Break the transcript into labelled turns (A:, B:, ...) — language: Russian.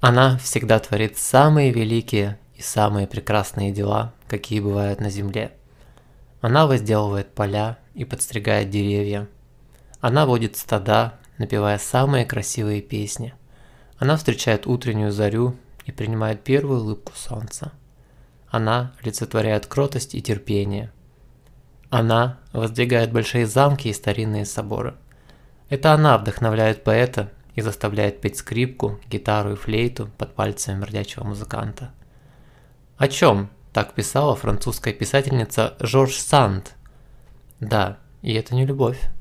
A: Она всегда творит самые великие и самые прекрасные дела, какие бывают на земле. Она возделывает поля и подстригает деревья. Она водит стада, напевая самые красивые песни. Она встречает утреннюю зарю и принимает первую улыбку солнца. Она олицетворяет кротость и терпение. Она воздвигает большие замки и старинные соборы. Это она вдохновляет поэта и заставляет петь скрипку, гитару и флейту под пальцами бродячего музыканта. О чем? Так писала французская писательница Жорж Санд. Да, и это не любовь.